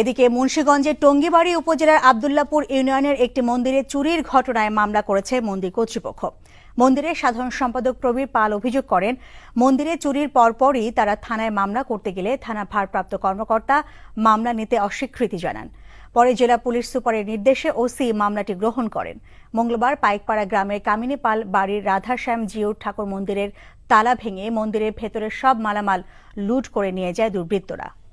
এদিকে মুন্সীগঞ্জের টঙ্গিবাড়ি উপজেলার আবদুল্লাপুর ইউনিয়নের একটি মন্দিরে চুরির ঘটনায় মামলা করেছে মন্দির কর্তৃপক্ষ মন্দিরের সাধারণ সম্পাদক প্রবীর পাল অভিযোগ করেন মন্দিরে চুরির পরপরই তারা থানায় মামলা করতে গেলে থানা ভারপ্রাপ্ত কর্মকর্তা মামলা নিতে অস্বীকৃতি জানান পরে জেলা পুলিশ সুপারের নির্দেশে ওসি মামলাটি গ্রহণ করেন মঙ্গলবার পাইকপাড়া গ্রামের কামিনী পাল বাড়ির রাধাশ্যাম জিউর ঠাকুর মন্দিরের তালা ভেঙে মন্দিরের ভেতরের সব মালামাল লুট করে নিয়ে যায় দুর্বৃত্তরা